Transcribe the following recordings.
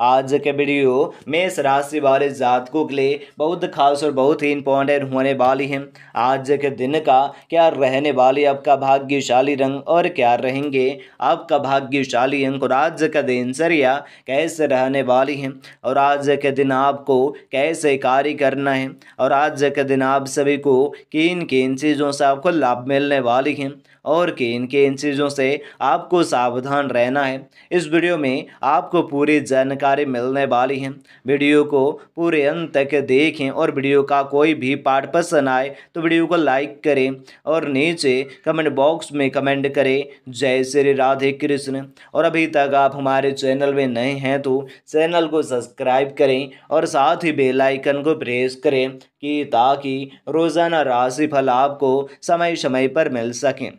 आज के वीडियो मेष राशि वाले जातकों के लिए बहुत खास और बहुत ही इंपॉर्टेंट होने वाली है आज के दिन का क्या रहने वाली आपका भाग्यशाली रंग और क्या रहेंगे आपका भाग्यशाली अंक और आज का दिनचर्या कैसे रहने वाली है और आज के दिन आपको कैसे कार्य करना है और आज के दिन आप सभी को किन किन चीज़ों से आपको लाभ मिलने वाली है और किन किन चीज़ों से आपको सावधान रहना है इस वीडियो में आपको पूरी जानकारी जानकारी मिलने वाली है वीडियो को पूरे अंत तक देखें और वीडियो का कोई भी पार्ट पसंद आए तो वीडियो को लाइक करें और नीचे कमेंट बॉक्स में कमेंट करें जय श्री राधे कृष्ण और अभी तक आप हमारे चैनल में नए हैं तो चैनल को सब्सक्राइब करें और साथ ही बेल आइकन को प्रेस करें कि ताकि रोज़ाना राशिफल आपको समय समय पर मिल सकें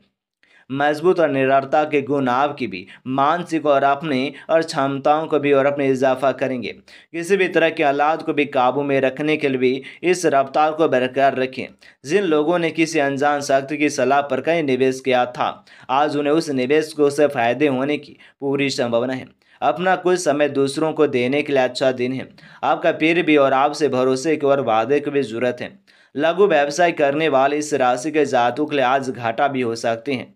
मजबूत और निरंतरता के गुण आपकी भी मानसिक और अपने और क्षमताओं को भी और अपने इजाफा करेंगे किसी भी तरह के हालात को भी काबू में रखने के लिए भी इस रफ्तार को बरकरार रखें जिन लोगों ने किसी अनजान शख्त की सलाह पर कई निवेश किया था आज उन्हें उस निवेश को से फायदे होने की पूरी संभावना है अपना कुछ समय दूसरों को देने के लिए अच्छा दिन है आपका पीर भी और आपसे भरोसे के और वादे की भी जरूरत है लघु व्यवसाय करने वाले इस राशि के जातु के लिए आज घाटा भी हो सकते हैं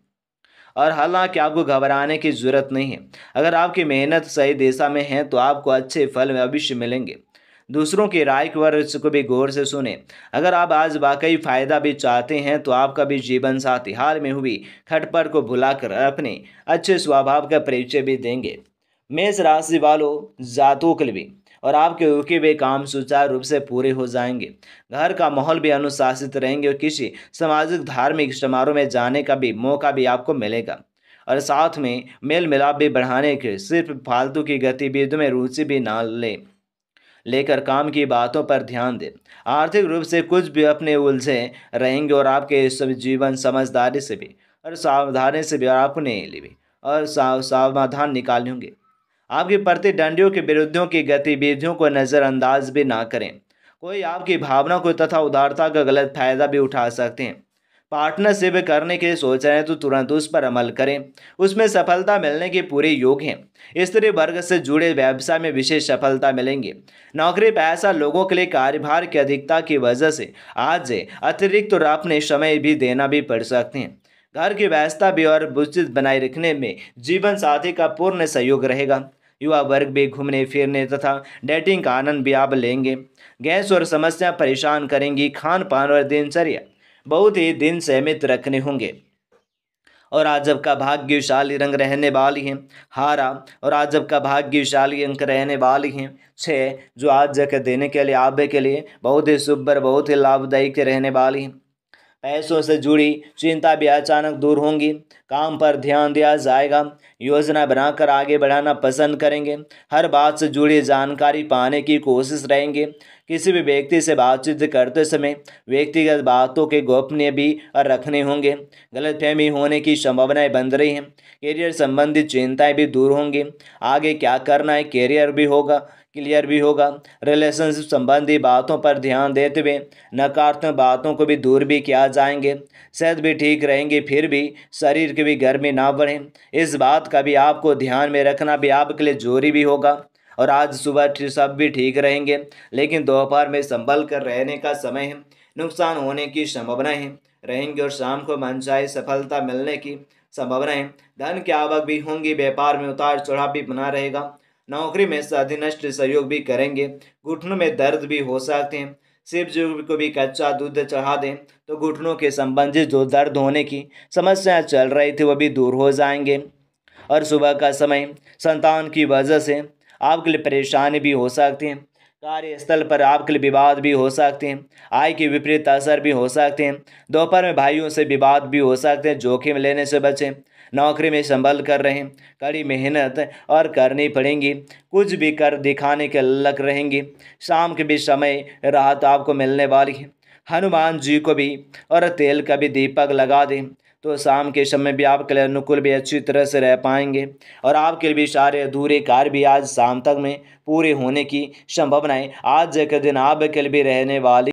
और हालांकि आपको घबराने की ज़रूरत नहीं है अगर आपकी मेहनत सही दिशा में है तो आपको अच्छे फल में अवश्य मिलेंगे दूसरों की राय वर्ष को भी गौर से सुने अगर आप आज वाकई फ़ायदा भी चाहते हैं तो आपका भी जीवन साथी हाल में हुई खटपट को भुलाकर अपने अच्छे स्वभाव का परिचय भी देंगे मेष राशि वालों जातों के लिए और आपके रुके हुए काम सुचारू रूप से पूरे हो जाएंगे घर का माहौल भी अनुशासित रहेंगे और किसी सामाजिक धार्मिक समारोह में जाने का भी मौका भी आपको मिलेगा और साथ में मेल मिलाप भी बढ़ाने के सिर्फ फालतू की गतिविधियों में रुचि भी ना लें लेकर काम की बातों पर ध्यान दें आर्थिक रूप से कुछ भी अपने उलझे रहेंगे और आपके सब जीवन समझदारी से भी और सावधानी से भी और अपने भी और सावधान निकालेंगे आपके प्रतिदंडियों के विरुद्धों की गतिविधियों को नज़रअंदाज भी ना करें कोई आपकी भावना को तथा उदारता का गलत फायदा भी उठा सकते हैं पार्टनरशिप करने के लिए सोच रहे हैं तो तुरंत उस पर अमल करें उसमें सफलता मिलने के पूरे योग हैं स्त्री वर्ग से जुड़े व्यवसाय में विशेष सफलता मिलेंगी नौकरी पैसा लोगों के लिए कार्यभार की अधिकता की वजह से आज अतिरिक्त तो और अपने समय भी देना भी पड़ सकते हैं घर की व्यवस्था भी और बुचित बनाए रखने में जीवन साथी का पूर्ण सहयोग रहेगा युवा वर्ग भी घूमने फिरने तथा डेटिंग का आनंद भी आप लेंगे गैस और समस्या परेशान करेंगी खान पान और दिनचर्या बहुत ही दिन सहमित रखने होंगे और आज का भाग्यशाली रंग रहने वाली हैं हारा और आज का भाग्यशाली अंक रहने वाली हैं छः जो आज जगह देने के लिए आबे के लिए बहुत ही शुभ बहुत ही लाभदायक रहने वाली हैं पैसों से जुड़ी चिंता भी अचानक दूर होंगी काम पर ध्यान दिया जाएगा योजना बनाकर आगे बढ़ाना पसंद करेंगे हर बात से जुड़ी जानकारी पाने की कोशिश रहेंगे किसी भी व्यक्ति से बातचीत करते समय व्यक्तिगत बातों के गोपनीय भी रखने होंगे गलतफहमी होने की संभावनाएं बन रही हैं करियर संबंधित चिंताएं भी दूर होंगी आगे क्या करना है करियर भी होगा क्लियर भी होगा रिलेशनशिप संबंधी बातों पर ध्यान देते हुए नकारात्मक बातों को भी दूर भी किया जाएंगे सेहत भी ठीक रहेंगी फिर भी शरीर की भी गर्मी ना बढ़े इस बात का भी आपको ध्यान में रखना भी आपके लिए जरूरी भी होगा और आज सुबह सब भी ठीक रहेंगे लेकिन दोपहर में संभल कर रहने का समय है नुकसान होने की संभावना है रहेंगे और शाम को मनचाही सफलता मिलने की संभावनाएं धन की आवक भी होंगी व्यापार में उतार चढ़ाव भी बना रहेगा नौकरी में साथी नष्ट सहयोग भी करेंगे घुटनों में दर्द भी हो सकते हैं शिव जी को भी कच्चा दूध चढ़ा दें तो घुटनों के संबंधित जो दर्द होने की समस्याएं चल रही थी वह भी दूर हो जाएंगे और सुबह का समय संतान की वजह से आपके लिए परेशानी भी हो सकती हैं कार्यस्थल पर आपके लिए विवाद भी हो सकते हैं आय के विपरीत असर भी हो सकते हैं दोपहर में भाइयों से विवाद भी हो सकते हैं जोखिम लेने से बचें नौकरी में संभल कर रहे हैं कड़ी मेहनत और करनी पड़ेंगी कुछ भी कर दिखाने के लग रहेंगी शाम के भी समय राहत आपको मिलने वाली है हनुमान जी को भी और तेल का भी दीपक लगा दें तो शाम के समय भी आपके लिए अनुकूल भी अच्छी तरह से रह पाएंगे और आपके भी सारे अधूरे कार्य भी आज शाम तक में पूरे होने की संभावनाएं आज के दिन आपके लिए भी रहने वाली